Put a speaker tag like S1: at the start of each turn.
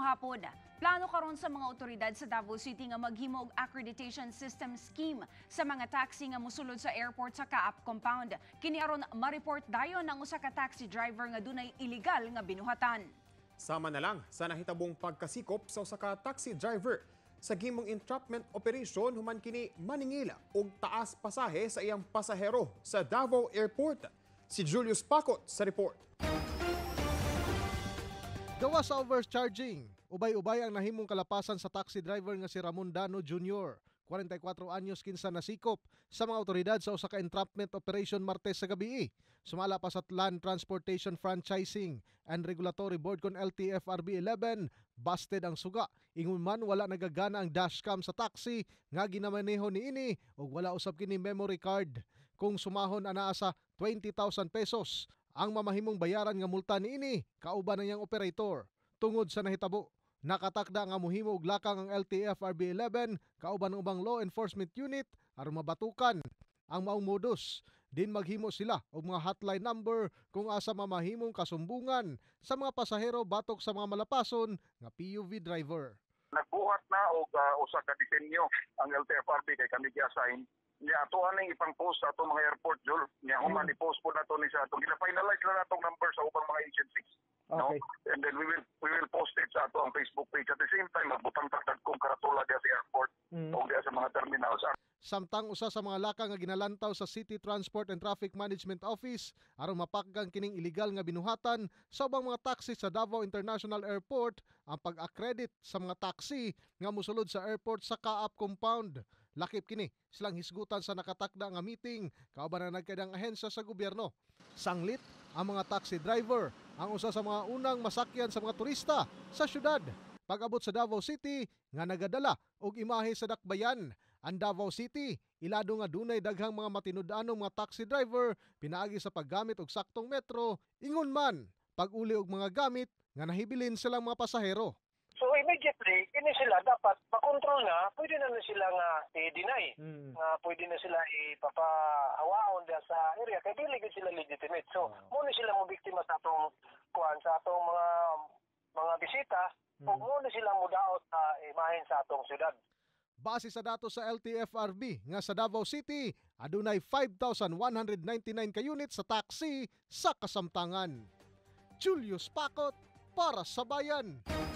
S1: Ngayong hapon, plano karon sa mga otoridad sa Davao City nga maghimog accreditation system scheme sa mga taxi nga mosulod sa airport sa Kaap compound. Kini aron ma-report dayon ang usa ka taxi driver nga dunay illegal nga binuhatan. Sama na lang sa nahitabong pagkasikop sa usa ka taxi driver sa gimong entrapment operation human kini maningila og taas pasahe sa iyang pasahero sa Davao Airport. Si Julius Pacot sa report. Gawa sa overcharging, ubay-ubay ang nahimong kalapasan sa taxi driver nga si Ramon Dano Jr., 44 anyos kinsa nasikop sa mga otoridad sa Osaka entrapment operation Martes sa gabi. Sumala pa sa Land Transportation Franchising and Regulatory Board kon LTFRB 11 busted ang suga. Ingon man wala nagagana ang dashcam sa taxi nga ginamaneho ni ini ug wala usab kini memory card. Kung sumahon ana sa 20,000 pesos ang mamahimong bayaran nga multa niini kauban na niyang operator tungod sa nahitabo. Nakatakda nga muhimo og lakang ang LTF RB11 kauban ng ubang law enforcement unit aron mabatukan ang maong modus. Din maghimo sila og mga hotline number kung asa mamahimong kasumbungan sa mga pasahero batok sa mga malapason nga PUV driver. Nagbuhat na og uh, usa ka disenyo ang LTFRB kay kami gi-assign niya ato aning ipang post sa ato mga airport jul niya human mm. post po nato ni sa ato gina finalize na natong number sa ubang mga agencies okay. no and then we will we will post it sa ato ang Facebook page at the same time magbutang tagtag kong karatula diya sa airport mm. o diya sa mga terminals samtang usa sa mga lakang nga ginalantaw sa City Transport and Traffic Management Office aron mapakgang kining ilegal nga binuhatan sa ubang mga taxi sa Davao International Airport ang pag-accredit sa mga taxi nga mosulod sa airport sa Kaap compound Lakip kini silang hisgutan sa nakatakda nga meeting kauban na nagkadang ahensya sa gobyerno. Sanglit ang mga taxi driver ang usa sa mga unang masakyan sa mga turista sa syudad pag-abot sa Davao City nga nagadala og imahe sa dakbayan. Ang Davao City ilado nga dunay daghang mga matinud-anong mga taxi driver pinaagi sa paggamit og saktong metro ingon man pag-uli og mga gamit nga nahibilin silang mga pasahero. So immediately, ini sila dapat makontrol na, pwede na na sila nga i-deny, mm. nga pwede na sila ipapahawaon dyan sa area, kaya dili sila legitimate. So, oh. muna sila mo biktima sa atong kuan, sa atong mga mga bisita, mm. o muna sila mo daot sa uh, imahin sa atong syudad. Base sa dato sa LTFRB nga sa Davao City, adunay 5,199 ka unit sa taxi sa kasamtangan. Julius Pakot para sa bayan.